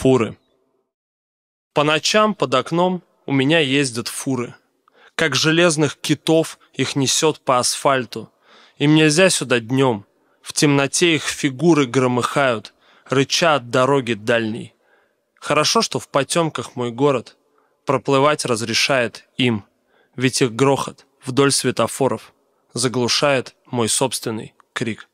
фуры. По ночам под окном у меня ездят фуры. Как железных китов их несет по асфальту. Им нельзя сюда днем. В темноте их фигуры громыхают, рыча от дороги дальней. Хорошо, что в потемках мой город проплывать разрешает им, ведь их грохот вдоль светофоров заглушает мой собственный крик.